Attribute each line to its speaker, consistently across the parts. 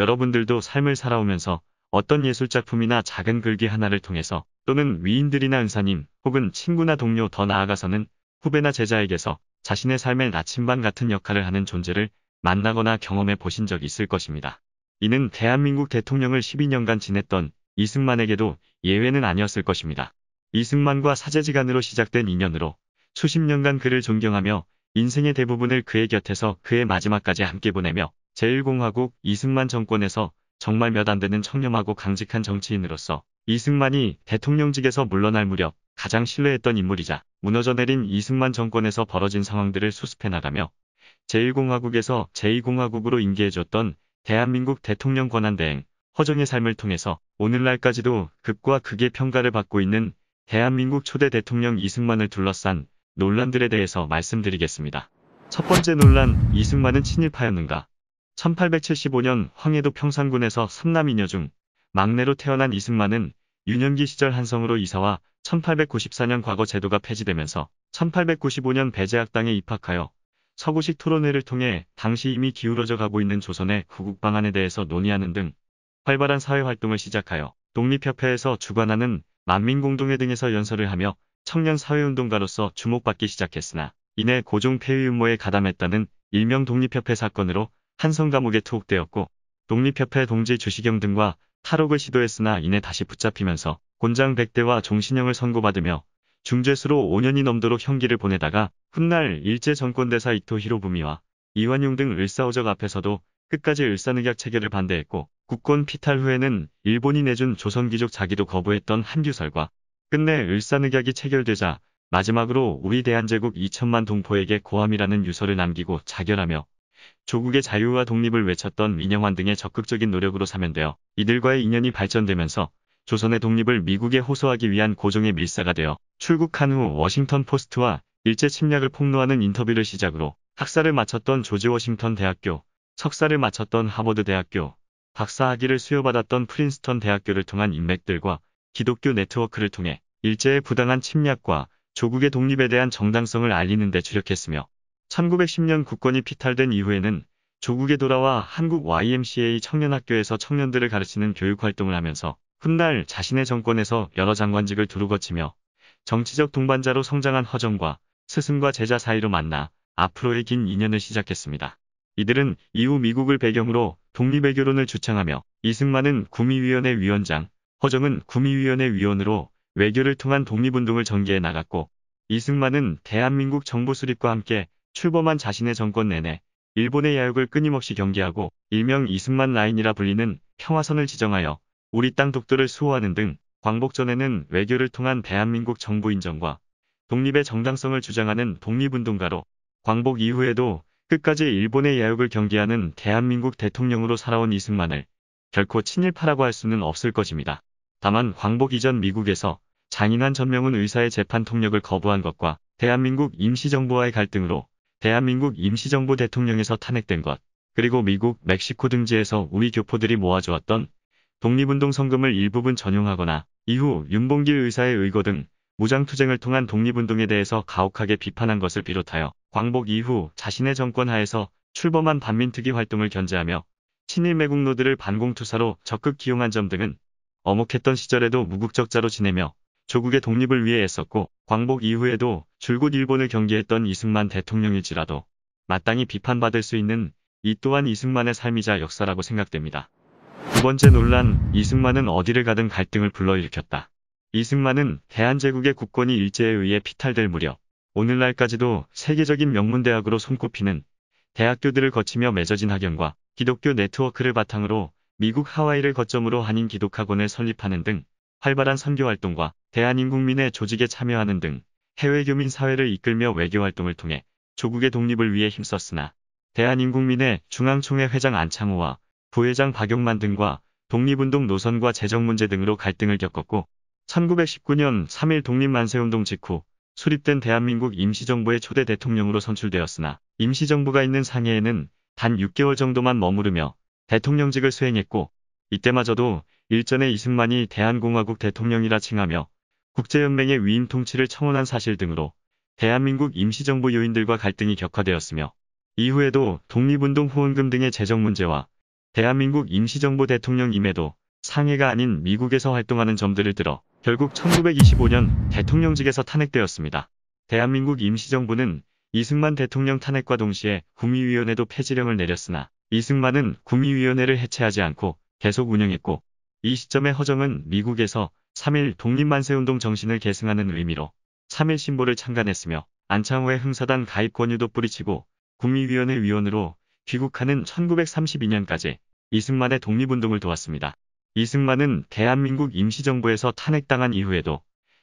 Speaker 1: 여러분들도 삶을 살아오면서 어떤 예술작품이나 작은 글귀 하나를 통해서 또는 위인들이나 은사님 혹은 친구나 동료 더 나아가서는 후배나 제자에게서 자신의 삶의 나침반 같은 역할을 하는 존재를 만나거나 경험해 보신 적이 있을 것입니다. 이는 대한민국 대통령을 12년간 지냈던 이승만에게도 예외는 아니었을 것입니다. 이승만과 사제지간으로 시작된 인연으로 수십 년간 그를 존경하며 인생의 대부분을 그의 곁에서 그의 마지막까지 함께 보내며 제1공화국 이승만 정권에서 정말 몇 안 되는 청렴하고 강직한 정치인으로서 이승만이 대통령직에서 물러날 무렵 가장 신뢰했던 인물이자 무너져 내린 이승만 정권에서 벌어진 상황들을 수습해 나가며 제1공화국에서 제2공화국으로 임기해줬던 대한민국 대통령 권한대행 허정의 삶을 통해서 오늘날까지도 극과 극의 평가를 받고 있는 대한민국 초대 대통령 이승만을 둘러싼 논란들에 대해서 말씀드리겠습니다. 첫 번째 논란 이승만은 친일파였는가? 1875년 황해도 평산군에서 삼남이녀 중 막내로 태어난 이승만은 유년기 시절 한성으로 이사와 1894년 과거 제도가 폐지되면서 1895년 배제학당에 입학하여 서구식 토론회를 통해 당시 이미 기울어져 가고 있는 조선의 구국 방안에 대해서 논의하는 등 활발한 사회활동을 시작하여 독립협회에서 주관하는 만민공동회 등에서 연설을 하며 청년 사회운동가로서 주목받기 시작했으나 이내 고종 폐위 음모에 가담했다는 일명 독립협회 사건으로 한성 감옥에 투옥되었고 독립협회 동지 주시경 등과 탈옥을 시도했으나 이내 다시 붙잡히면서 곤장 100대와 종신형을 선고받으며 중죄수로 5년이 넘도록 형기를 보내다가 훗날 일제 정권대사 이토 히로부미와 이완용 등 을사오적 앞에서도 끝까지 을사늑약 체결을 반대했고 국권 피탈 후에는 일본이 내준 조선귀족 자기도 거부했던 한규설과 끝내 을사늑약이 체결되자 마지막으로 우리 대한제국 2천만 동포에게 고함이라는 유서를 남기고 자결하며 조국의 자유와 독립을 외쳤던 민영환 등의 적극적인 노력으로 사면되어 이들과의 인연이 발전되면서 조선의 독립을 미국에 호소하기 위한 고종의 밀사가 되어 출국한 후 워싱턴 포스트와 일제 침략을 폭로하는 인터뷰를 시작으로 학사를 마쳤던 조지 워싱턴 대학교, 석사를 마쳤던 하버드 대학교, 박사학위를 수여받았던 프린스턴 대학교를 통한 인맥들과 기독교 네트워크를 통해 일제의 부당한 침략과 조국의 독립에 대한 정당성을 알리는 데 주력했으며 1910년 국권이 피탈된 이후에는 조국에 돌아와 한국 YMCA 청년학교에서 청년들을 가르치는 교육활동을 하면서 훗날 자신의 정권에서 여러 장관직을 두루 거치며 정치적 동반자로 성장한 허정과 스승과 제자 사이로 만나 앞으로의 긴 인연을 시작했습니다. 이들은 이후 미국을 배경으로 독립외교론을 주창하며 이승만은 구미위원회 위원장, 허정은 구미위원회 위원으로 외교를 통한 독립운동을 전개해 나갔고 이승만은 대한민국 정부 수립과 함께 출범한 자신의 정권 내내 일본의 야욕을 끊임없이 경계하고 일명 이승만 라인이라 불리는 평화선을 지정하여 우리 땅 독도를 수호하는 등 광복전에는 외교를 통한 대한민국 정부 인정과 독립의 정당성을 주장하는 독립운동가로 광복 이후에도 끝까지 일본의 야욕을 경계하는 대한민국 대통령으로 살아온 이승만을 결코 친일파라고 할 수는 없을 것입니다. 다만 광복 이전 미국에서 장인한 전명훈 의사의 재판 통역을 거부한 것과 대한민국 임시정부와의 갈등으로 대한민국 임시정부 대통령에서 탄핵된 것, 그리고 미국, 멕시코 등지에서 우리 교포들이 모아주었던 독립운동 성금을 일부분 전용하거나 이후 윤봉길 의사의 의거 등 무장투쟁을 통한 독립운동에 대해서 가혹하게 비판한 것을 비롯하여 광복 이후 자신의 정권 하에서 출범한 반민특위 활동을 견제하며 친일 매국노들을 반공투사로 적극 기용한 점 등은 어목했던 시절에도 무국적자로 지내며 조국의 독립을 위해 애썼고 광복 이후에도 줄곧 일본을 경계했던 이승만 대통령일지라도 마땅히 비판받을 수 있는 이 또한 이승만의 삶이자 역사라고 생각됩니다. 두 번째 논란, 이승만은 어디를 가든 갈등을 불러일으켰다. 이승만은 대한제국의 국권이 일제에 의해 피탈될 무렵 오늘날까지도 세계적인 명문대학으로 손꼽히는 대학교들을 거치며 맺어진 학연과 기독교 네트워크를 바탕으로 미국 하와이를 거점으로 한인 기독학원을 설립하는 등 활발한 선교활동과 대한인국민의 조직에 참여하는 등 해외 교민 사회를 이끌며 외교활동을 통해 조국의 독립을 위해 힘썼으나 대한인국민의 중앙총회 회장 안창호와 부회장 박용만 등과 독립운동 노선과 재정 문제 등으로 갈등을 겪었고 1919년 3일 독립만세운동 직후 수립된 대한민국 임시정부의 초대 대통령으로 선출되었으나 임시정부가 있는 상해에는 단 6개월 정도만 머무르며 대통령직을 수행했고 이때마저도 일전에 이승만이 대한공화국 대통령이라 칭하며 국제연맹의 위임 통치를 청원한 사실 등으로 대한민국 임시정부 요인들과 갈등이 격화되었으며 이후에도 독립운동 후원금 등의 재정 문제와 대한민국 임시정부 대통령임에도 상해가 아닌 미국에서 활동하는 점들을 들어 결국 1925년 대통령직에서 탄핵되었습니다. 대한민국 임시정부는 이승만 대통령 탄핵과 동시에 구미위원회도 폐지령을 내렸으나 이승만은 구미위원회를 해체하지 않고 계속 운영했고 이 시점에 허정은 미국에서 3일 독립만세운동 정신을 계승하는 의미로 3일 신보를 창간했으며 안창호의 흥사단 가입 권유도 뿌리치고 국미위원회 위원으로 귀국하는 1932년까지 이승만의 독립운동을 도왔습니다. 이승만은 대한민국 임시정부에서 탄핵당한 이후에도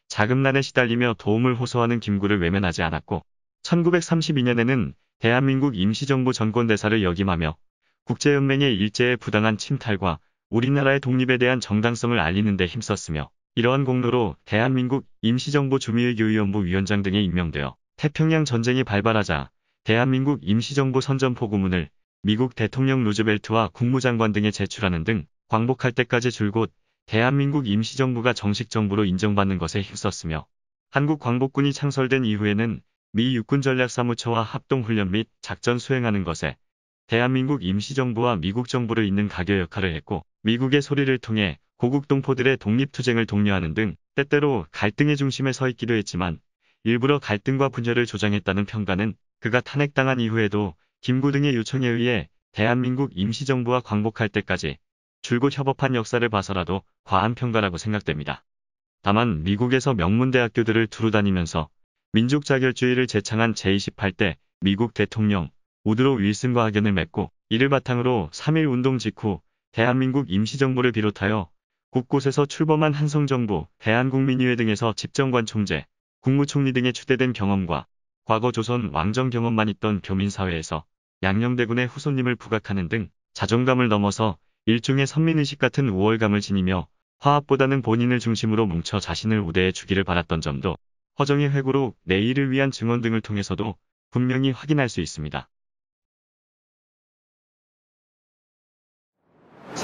Speaker 1: 자금난에 시달리며 도움을 호소하는 김구를 외면하지 않았고 1932년에는 대한민국 임시정부 전권대사를 역임하며 국제연맹의 일제의 부당한 침탈과 우리나라의 독립에 대한 정당성을 알리는 데 힘썼으며 이러한 공로로 대한민국 임시정부 조미일교의원부 위원장 등에 임명되어 태평양 전쟁이 발발하자 대한민국 임시정부 선전포고문을 미국 대통령 로즈벨트와 국무장관 등에 제출하는 등 광복할 때까지 줄곧 대한민국 임시정부가 정식 정부로 인정받는 것에 힘썼으며 한국 광복군이 창설된 이후에는 미 육군 전략사무처와 합동훈련 및 작전 수행하는 것에 대한민국 임시정부와 미국 정부를 잇는 가교 역할을 했고 미국의 소리를 통해 고국 동포들의 독립투쟁을 독려하는 등 때때로 갈등의 중심에 서 있기도 했지만 일부러 갈등과 분열을 조장했다는 평가는 그가 탄핵당한 이후에도 김구 등의 요청에 의해 대한민국 임시정부와 광복할 때까지 줄곧 협업한 역사를 봐서라도 과한 평가라고 생각됩니다. 다만 미국에서 명문대학교들을 두루 다니면서 민족자결주의를 제창한 제28대 미국 대통령 우드로 윌슨과 학연을 맺고 이를 바탕으로 3.1 운동 직후 대한민국 임시정부를 비롯하여 곳곳에서 출범한 한성정부, 대한국민의회 등에서 집정관 총재, 국무총리 등에 추대된 경험과 과거 조선 왕정 경험만 있던 교민사회에서 양녕대군의 후손님을 부각하는 등 자존감을 넘어서 일종의 선민의식 같은 우월감을 지니며 화합보다는 본인을 중심으로 뭉쳐 자신을 우대해 주기를 바랐던 점도 허정의 회고로 내일을 위한 증언 등을 통해서도 분명히 확인할 수 있습니다.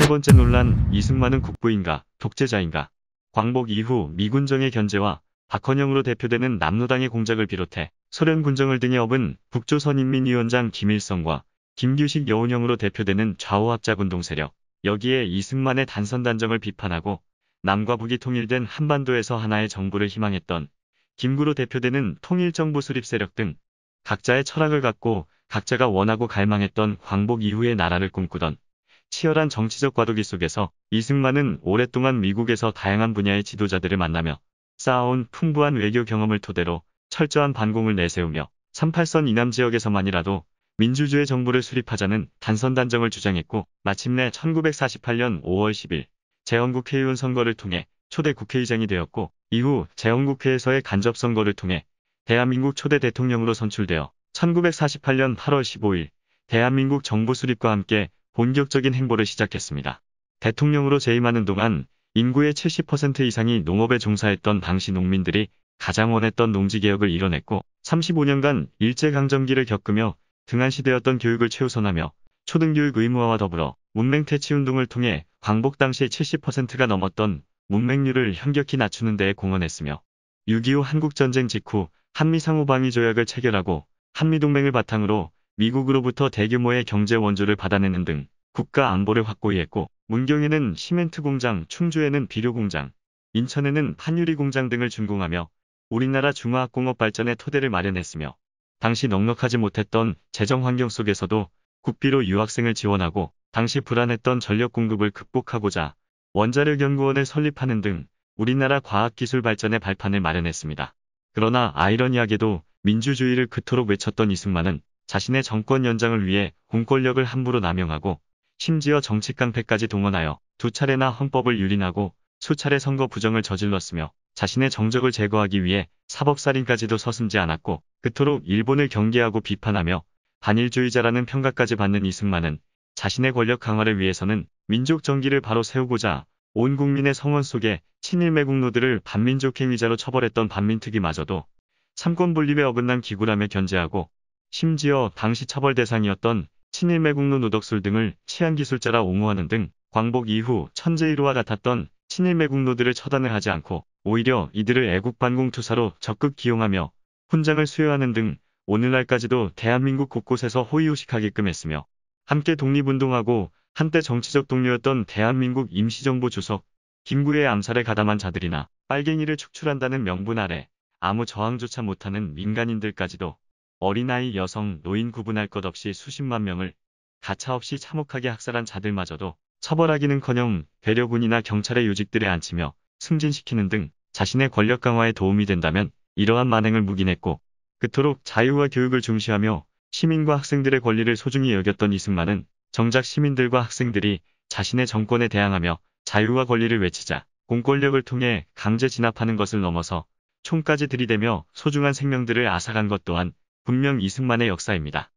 Speaker 1: 세 번째 논란 이승만은 국부인가 독재자인가 광복 이후 미군정의 견제와 박헌영으로 대표되는 남로당의 공작을 비롯해 소련 군정을 등에 업은 북조선인민위원장 김일성과 김규식 여운형으로 대표되는 좌우합작운동 세력 여기에 이승만의 단선단정을 비판하고 남과 북이 통일된 한반도에서 하나의 정부를 희망했던 김구로 대표되는 통일정부 수립 세력 등 각자의 철학을 갖고 각자가 원하고 갈망했던 광복 이후의 나라를 꿈꾸던 치열한 정치적 과도기 속에서 이승만은 오랫동안 미국에서 다양한 분야의 지도자들을 만나며 쌓아온 풍부한 외교 경험을 토대로 철저한 반공을 내세우며 38선 이남 지역에서만이라도 민주주의 정부를 수립하자는 단선단정을 주장했고 마침내 1948년 5월 10일 재헌국회의원 선거를 통해 초대 국회의장이 되었고 이후 재헌국회에서의 간접선거를 통해 대한민국 초대 대통령으로 선출되어 1948년 8월 15일 대한민국 정부 수립과 함께 본격적인 행보를 시작했습니다. 대통령으로 재임하는 동안 인구의 70% 이상이 농업에 종사했던 당시 농민들이 가장 원했던 농지개혁을 이뤄냈고 35년간 일제강점기를 겪으며 등한시되었던 교육을 최우선하며 초등교육 의무화와 더불어 문맹퇴치운동을 통해 광복 당시 70%가 넘었던 문맹률을 현격히 낮추는 데에 공헌했으며 6.25 한국전쟁 직후 한미상호방위조약을 체결하고 한미동맹을 바탕으로 미국으로부터 대규모의 경제 원조를 받아내는 등 국가 안보를 확고히 했고 문경에는 시멘트 공장, 충주에는 비료 공장, 인천에는 판유리 공장 등을 준공하며 우리나라 중화학공업 발전의 토대를 마련했으며 당시 넉넉하지 못했던 재정 환경 속에서도 국비로 유학생을 지원하고 당시 불안했던 전력 공급을 극복하고자 원자력 연구원을 설립하는 등 우리나라 과학기술 발전의 발판을 마련했습니다. 그러나 아이러니하게도 민주주의를 그토록 외쳤던 이승만은 자신의 정권 연장을 위해 공권력을 함부로 남용하고 심지어 정치 깡패까지 동원하여 두 차례나 헌법을 유린하고 수차례 선거 부정을 저질렀으며 자신의 정적을 제거하기 위해 사법살인까지도 서슴지 않았고 그토록 일본을 경계하고 비판하며 반일주의자라는 평가까지 받는 이승만은 자신의 권력 강화를 위해서는 민족 정기를 바로 세우고자 온 국민의 성원 속에 친일매국노들을 반민족 행위자로 처벌했던 반민특위마저도 삼권 분립에 어긋난 기구라며 견제하고 심지어 당시 처벌 대상이었던 친일매국노 노덕술 등을 치안기술자라 옹호하는 등 광복 이후 천재이루와 같았던 친일매국노들을 처단을 하지 않고 오히려 이들을 애국반공투사로 적극 기용하며 훈장을 수여하는 등 오늘날까지도 대한민국 곳곳에서 호의호식하게끔 했으며 함께 독립운동하고 한때 정치적 동료였던 대한민국 임시정부 주석 김구의 암살에 가담한 자들이나 빨갱이를 축출한다는 명분 아래 아무 저항조차 못하는 민간인들까지도 어린아이, 여성, 노인 구분할 것 없이 수십만 명을 가차없이 참혹하게 학살한 자들마저도 처벌하기는커녕 배려군이나 경찰의 요직들에 앉히며 승진시키는 등 자신의 권력 강화에 도움이 된다면 이러한 만행을 묵인했고 그토록 자유와 교육을 중시하며 시민과 학생들의 권리를 소중히 여겼던 이승만은 정작 시민들과 학생들이 자신의 정권에 대항하며 자유와 권리를 외치자 공권력을 통해 강제 진압하는 것을 넘어서 총까지 들이대며 소중한 생명들을 앗아간 것 또한 분명 이승만의 역사입니다.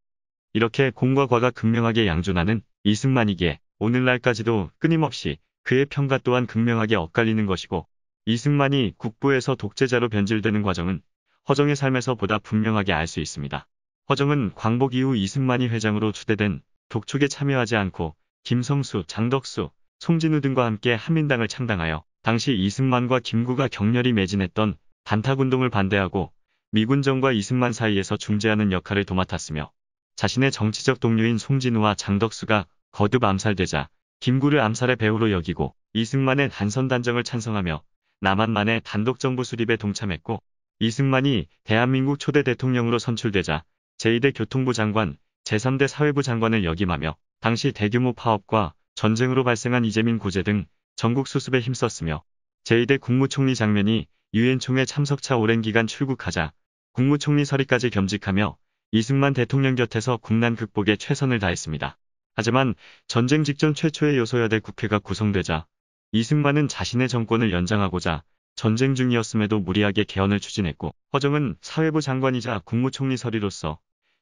Speaker 1: 이렇게 공과 과가 극명하게 양존하는 이승만이기에 오늘날까지도 끊임없이 그의 평가 또한 극명하게 엇갈리는 것이고 이승만이 국부에서 독재자로 변질되는 과정은 허정의 삶에서 보다 분명하게 알 수 있습니다. 허정은 광복 이후 이승만이 회장으로 추대된 독촉에 참여하지 않고 김성수, 장덕수, 송진우 등과 함께 한민당을 창당하여 당시 이승만과 김구가 격렬히 매진했던 반탁운동을 반대하고 미군정과 이승만 사이에서 중재하는 역할을 도맡았으며 자신의 정치적 동료인 송진우와 장덕수가 거듭 암살되자 김구를 암살의 배후로 여기고 이승만의 단선단정을 찬성하며 남한만의 단독정부 수립에 동참했고 이승만이 대한민국 초대 대통령으로 선출되자 제2대 교통부 장관, 제3대 사회부 장관을 역임하며 당시 대규모 파업과 전쟁으로 발생한 이재민 고재등 전국 수습에 힘썼으며 제2대 국무총리 장면이 유엔 총회 참석차 오랜 기간 출국하자 국무총리 서리까지 겸직하며 이승만 대통령 곁에서 국난 극복에 최선을 다했습니다. 하지만 전쟁 직전 최초의 요소여대 국회가 구성되자 이승만은 자신의 정권을 연장하고자 전쟁 중이었음에도 무리하게 개헌을 추진했고 허정은 사회부 장관이자 국무총리 서리로서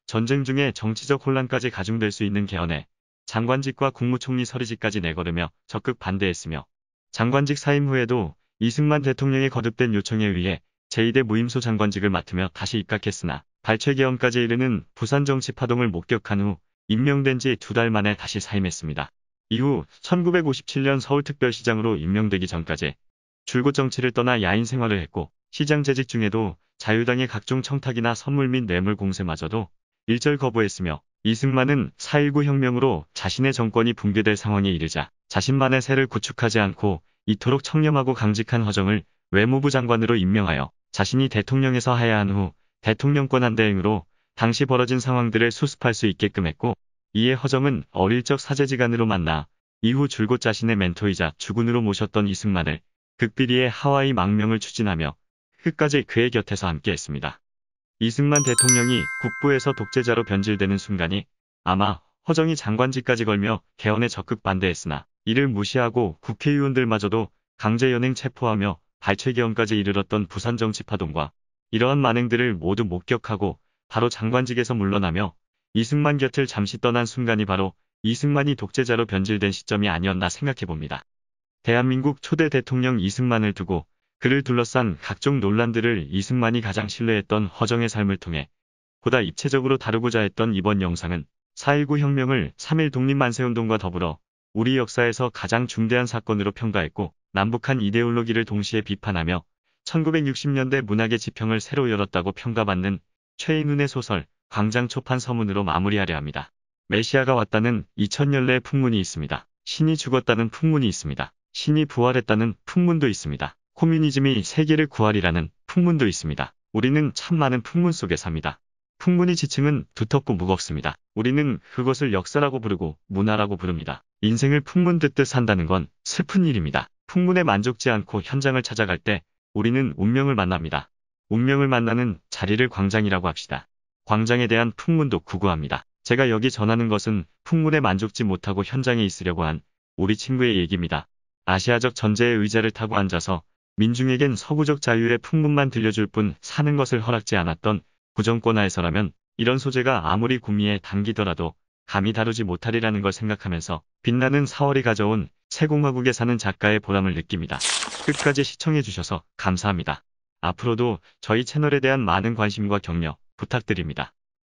Speaker 1: 전쟁 중에 정치적 혼란까지 가중될 수 있는 개헌에 장관직과 국무총리 서리직까지 내걸으며 적극 반대했으며 장관직 사임 후에도 이승만 대통령의 거듭된 요청에 의해 제2대 무임소 장관직을 맡으며 다시 입각했으나 발췌계엄까지 이르는 부산 정치 파동을 목격한 후 임명된 지 두 달 만에 다시 사임했습니다. 이후 1957년 서울특별시장으로 임명되기 전까지 줄곧 정치를 떠나 야인 생활을 했고 시장 재직 중에도 자유당의 각종 청탁이나 선물 및 뇌물 공세마저도 일절 거부했으며 이승만은 4.19 혁명으로 자신의 정권이 붕괴될 상황에 이르자 자신만의 새를 구축하지 않고 이토록 청렴하고 강직한 허정을 외무부 장관으로 임명하여 자신이 대통령에서 하야한 후 대통령권 한대행으로 당시 벌어진 상황들을 수습할 수 있게끔 했고 이에 허정은 어릴 적 사제지간으로 만나 이후 줄곧 자신의 멘토이자 주군으로 모셨던 이승만을 극비리의 하와이 망명을 추진하며 끝까지 그의 곁에서 함께했습니다. 이승만 대통령이 국부에서 독재자로 변질되는 순간이 아마 허정이 장관직까지 걸며 개헌에 적극 반대했으나 이를 무시하고 국회의원들마저도 강제연행 체포하며 발췌기형까지 이르렀던 부산 정치 파동과 이러한 만행들을 모두 목격하고 바로 장관직에서 물러나며 이승만 곁을 잠시 떠난 순간이 바로 이승만이 독재자로 변질된 시점이 아니었나 생각해봅니다. 대한민국 초대 대통령 이승만을 두고 그를 둘러싼 각종 논란들을 이승만이 가장 신뢰했던 허정의 삶을 통해 보다 입체적으로 다루고자 했던 이번 영상은 4.19 혁명을 3.1 독립만세운동과 더불어 우리 역사에서 가장 중대한 사건으로 평가했고 남북한 이데올로기를 동시에 비판하며 1960년대 문학의 지평을 새로 열었다고 평가받는 최인훈의 소설 광장 초판 서문으로 마무리하려 합니다. 메시아가 왔다는 2000년례의 풍문이 있습니다. 신이 죽었다는 풍문이 있습니다. 신이 부활했다는 풍문도 있습니다. 코뮤니즘이 세계를 구하리라는 풍문도 있습니다. 우리는 참 많은 풍문 속에 삽니다. 풍문의 지층은 두텁고 무겁습니다. 우리는 그것을 역사라고 부르고 문화라고 부릅니다. 인생을 풍문 듣듯 산다는 건 슬픈 일입니다. 풍문에 만족지 않고 현장을 찾아갈 때 우리는 운명을 만납니다. 운명을 만나는 자리를 광장이라고 합시다. 광장에 대한 풍문도 구구합니다. 제가 여기 전하는 것은 풍문에 만족지 못하고 현장에 있으려고 한 우리 친구의 얘기입니다. 아시아적 전제의 의자를 타고 앉아서 민중에겐 서구적 자유의 풍문만 들려줄 뿐 사는 것을 허락지 않았던 구정권하에서라면 이런 소재가 아무리 구미에 담기더라도 감히 다루지 못하리라는 걸 생각하면서 빛나는 4월이 가져온 세공화국에 사는 작가의 보람을 느낍니다. 끝까지 시청해주셔서 감사합니다. 앞으로도 저희 채널에 대한 많은 관심과 격려 부탁드립니다.